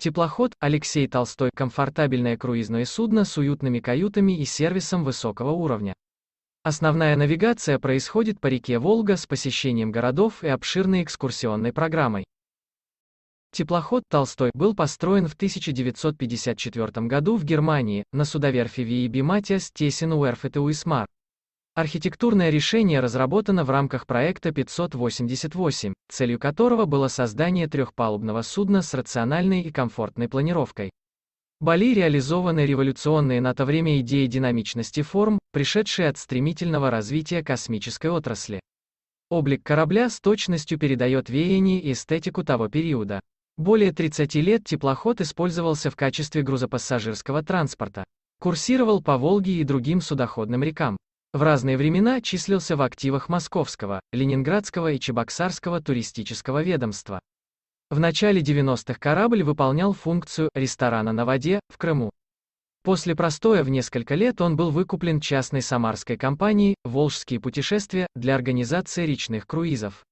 Теплоход Алексей Толстой – комфортабельное круизное судно с уютными каютами и сервисом высокого уровня. Основная навигация происходит по реке Волга с посещением городов и обширной экскурсионной программой. Теплоход «Толстой» был построен в 1954 году в Германии, на судоверфи Виеби Матиас Тесен Уэрфет и Уисмар. Архитектурное решение разработано в рамках проекта 588, целью которого было создание трехпалубного судна с рациональной и комфортной планировкой. Были реализованы революционные на то время идеи динамичности форм, пришедшие от стремительного развития космической отрасли. Облик корабля с точностью передает веяние и эстетику того периода. Более 30 лет теплоход использовался в качестве грузопассажирского транспорта. Курсировал по Волге и другим судоходным рекам в разные времена числился в активах Московского, Ленинградского и Чебоксарского туристического ведомства. В начале 90-х корабль выполнял функцию ресторана на воде в Крыму. После простоя в несколько лет он был выкуплен частной самарской компанией «Волжские путешествия» для организации речных круизов.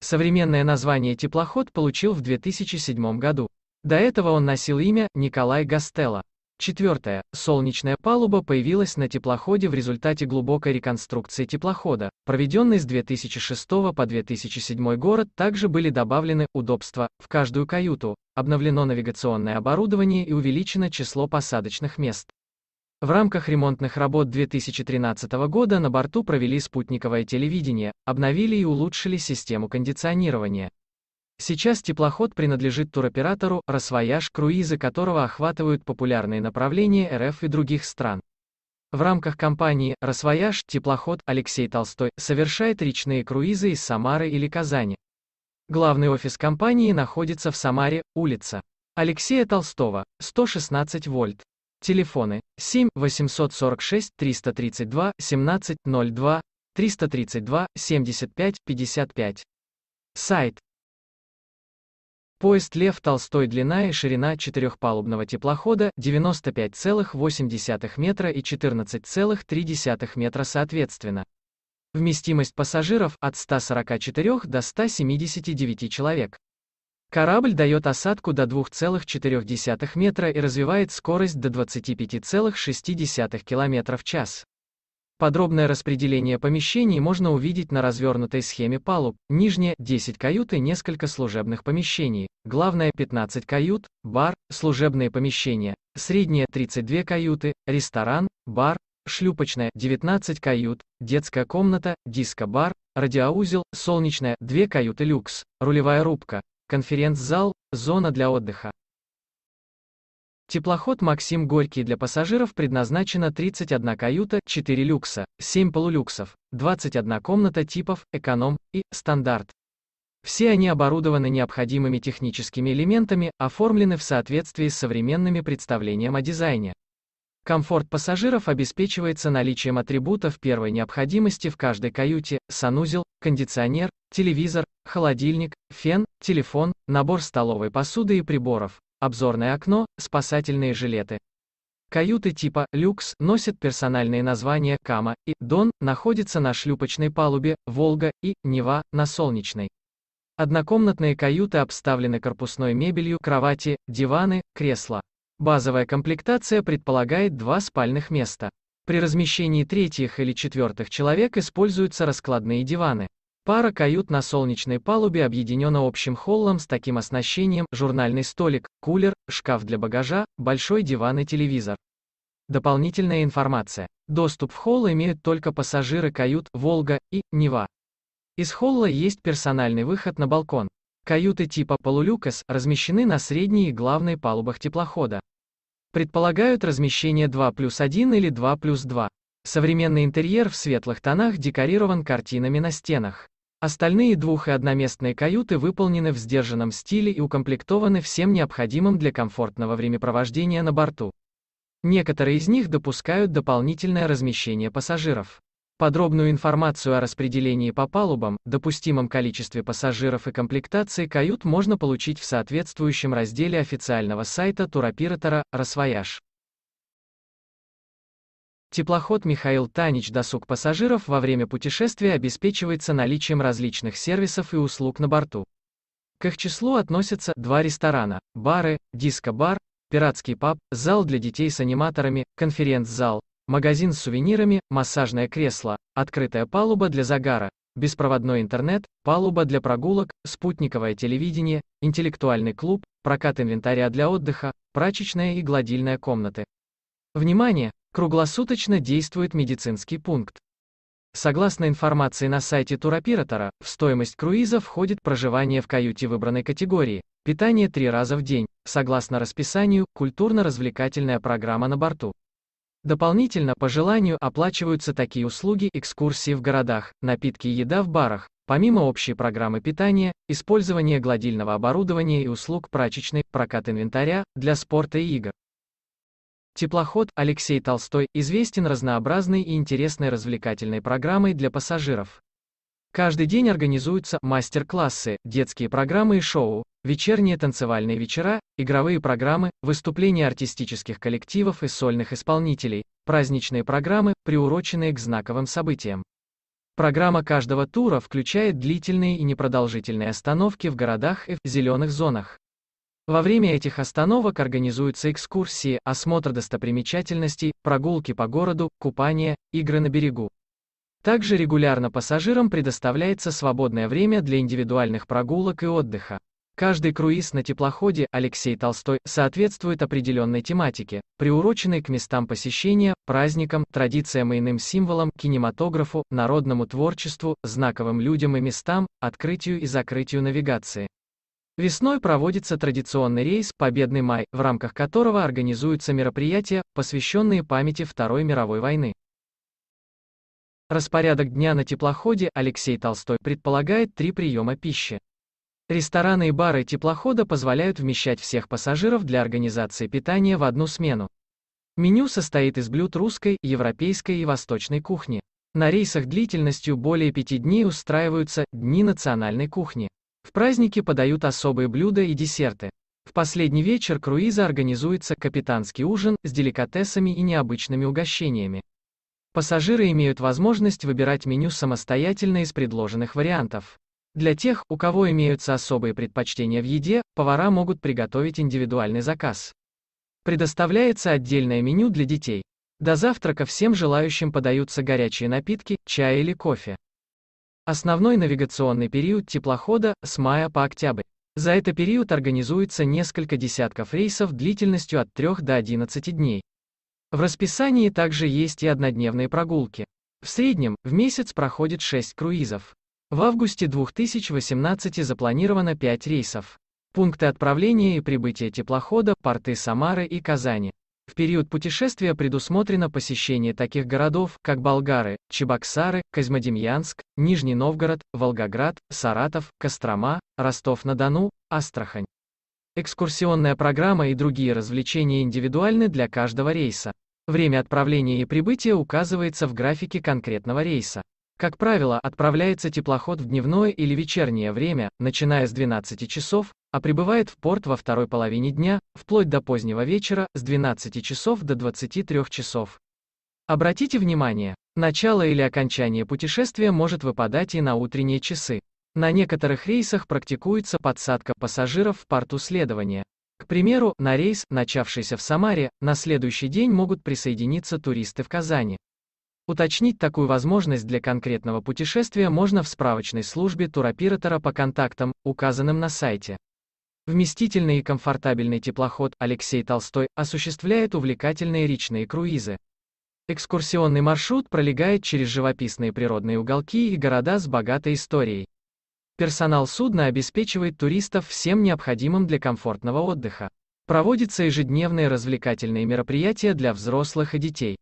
Современное название теплоход получил в 2007 году. До этого он носил имя Николай Гастелло. Четвертое. Солнечная палуба появилась на теплоходе в результате глубокой реконструкции теплохода. проведенной с 2006 по 2007 город также были добавлены удобства в каждую каюту, обновлено навигационное оборудование и увеличено число посадочных мест. В рамках ремонтных работ 2013 года на борту провели спутниковое телевидение, обновили и улучшили систему кондиционирования. Сейчас теплоход принадлежит туроператору «Росвояж», круизы которого охватывают популярные направления РФ и других стран. В рамках компании «Росвояж» теплоход Алексей Толстой совершает речные круизы из Самары или Казани. Главный офис компании находится в Самаре, улица Алексея Толстого, 116 вольт. Телефоны 7 846 332 17 02 332 75 55. Сайт Поезд «Лев Толстой» длина и ширина четырехпалубного теплохода 95,8 метра и 14,3 метра соответственно. Вместимость пассажиров от 144 до 179 человек. Корабль дает осадку до 2,4 метра и развивает скорость до 25,6 км в час. Подробное распределение помещений можно увидеть на развернутой схеме палуб. Нижняя – 10 кают и несколько служебных помещений. Главное – 15 кают, бар, служебные помещения. Средняя – 32 каюты, ресторан, бар, шлюпочная – 19 кают, детская комната, диско-бар, радиоузел, солнечная – 2 каюты люкс, рулевая рубка, конференц-зал, зона для отдыха. Теплоход «Максим Горький» для пассажиров предназначена 31 каюта, 4 люкса, 7 полулюксов, 21 комната типов «Эконом» и «Стандарт». Все они оборудованы необходимыми техническими элементами, оформлены в соответствии с современными представлениями о дизайне. Комфорт пассажиров обеспечивается наличием атрибутов первой необходимости в каждой каюте, санузел, кондиционер, телевизор, холодильник, фен, телефон, набор столовой посуды и приборов, обзорное окно, спасательные жилеты. Каюты типа «Люкс» носят персональные названия «Кама» и «Дон» находятся на шлюпочной палубе, «Волга» и «Нева» на Солнечной. Однокомнатные каюты обставлены корпусной мебелью, кровати, диваны, кресла. Базовая комплектация предполагает два спальных места. При размещении третьих или четвертых человек используются раскладные диваны. Пара кают на солнечной палубе объединена общим холлом с таким оснащением, журнальный столик, кулер, шкаф для багажа, большой диван и телевизор. Дополнительная информация. Доступ в холл имеют только пассажиры кают «Волга» и «Нева». Из холла есть персональный выход на балкон. Каюты типа «Полулюкас» размещены на средней и главной палубах теплохода. Предполагают размещение 2 плюс 1 или 2 плюс 2. Современный интерьер в светлых тонах декорирован картинами на стенах. Остальные двух- и одноместные каюты выполнены в сдержанном стиле и укомплектованы всем необходимым для комфортного времяпровождения на борту. Некоторые из них допускают дополнительное размещение пассажиров. Подробную информацию о распределении по палубам, допустимом количестве пассажиров и комплектации кают можно получить в соответствующем разделе официального сайта туроператора Росвояж. Теплоход Михаил Танич «Досуг пассажиров» во время путешествия обеспечивается наличием различных сервисов и услуг на борту. К их числу относятся два ресторана, бары, диско-бар, пиратский паб, зал для детей с аниматорами, конференц-зал, магазин с сувенирами, массажное кресло, открытая палуба для загара, беспроводной интернет, палуба для прогулок, спутниковое телевидение, интеллектуальный клуб, прокат инвентаря для отдыха, прачечная и гладильная комнаты. Внимание! Круглосуточно действует медицинский пункт. Согласно информации на сайте туроператора, в стоимость круиза входит проживание в каюте выбранной категории, питание три раза в день, согласно расписанию, культурно-развлекательная программа на борту. Дополнительно, по желанию, оплачиваются такие услуги, экскурсии в городах, напитки и еда в барах, помимо общей программы питания, использование гладильного оборудования и услуг прачечной, прокат инвентаря, для спорта и игр. Теплоход Алексей Толстой известен разнообразной и интересной развлекательной программой для пассажиров. Каждый день организуются мастер-классы, детские программы и шоу, вечерние танцевальные вечера, игровые программы, выступления артистических коллективов и сольных исполнителей, праздничные программы, приуроченные к знаковым событиям. Программа каждого тура включает длительные и непродолжительные остановки в городах и в зеленых зонах. Во время этих остановок организуются экскурсии, осмотр достопримечательностей, прогулки по городу, купание, игры на берегу. Также регулярно пассажирам предоставляется свободное время для индивидуальных прогулок и отдыха. Каждый круиз на теплоходе «Алексей Толстой» соответствует определенной тематике, приуроченной к местам посещения, праздникам, традициям и иным символам, кинематографу, народному творчеству, знаковым людям и местам, открытию и закрытию навигации. Весной проводится традиционный рейс «Победный май», в рамках которого организуются мероприятия, посвященные памяти Второй мировой войны. Распорядок дня на теплоходе Алексей Толстой предполагает три приема пищи. Рестораны и бары теплохода позволяют вмещать всех пассажиров для организации питания в одну смену. Меню состоит из блюд русской, европейской и восточной кухни. На рейсах длительностью более пяти дней устраиваются «Дни национальной кухни». В праздники подают особые блюда и десерты. В последний вечер круиза организуется капитанский ужин с деликатесами и необычными угощениями. Пассажиры имеют возможность выбирать меню самостоятельно из предложенных вариантов. Для тех, у кого имеются особые предпочтения в еде, повара могут приготовить индивидуальный заказ. Предоставляется отдельное меню для детей. До завтрака всем желающим подаются горячие напитки, чай или кофе. Основной навигационный период теплохода – с мая по октябрь. За это период организуется несколько десятков рейсов длительностью от 3 до 11 дней. В расписании также есть и однодневные прогулки. В среднем, в месяц проходит 6 круизов. В августе 2018 запланировано 5 рейсов. Пункты отправления и прибытия теплохода – порты Самары и Казани. В период путешествия предусмотрено посещение таких городов, как Болгары, Чебоксары, Козьмодемьянск, Нижний Новгород, Волгоград, Саратов, Кострома, Ростов-на-Дону, Астрахань. Экскурсионная программа и другие развлечения индивидуальны для каждого рейса. Время отправления и прибытия указывается в графике конкретного рейса. Как правило, отправляется теплоход в дневное или вечернее время, начиная с 12 часов, а прибывает в порт во второй половине дня, вплоть до позднего вечера, с 12 часов до 23 часов. Обратите внимание, начало или окончание путешествия может выпадать и на утренние часы. На некоторых рейсах практикуется подсадка пассажиров в порту следования. К примеру, на рейс, начавшийся в Самаре, на следующий день могут присоединиться туристы в Казани. Уточнить такую возможность для конкретного путешествия можно в справочной службе туроператора по контактам, указанным на сайте. Вместительный и комфортабельный теплоход Алексей Толстой осуществляет увлекательные речные круизы. Экскурсионный маршрут пролегает через живописные природные уголки и города с богатой историей. Персонал судна обеспечивает туристов всем необходимым для комфортного отдыха. Проводятся ежедневные развлекательные мероприятия для взрослых и детей.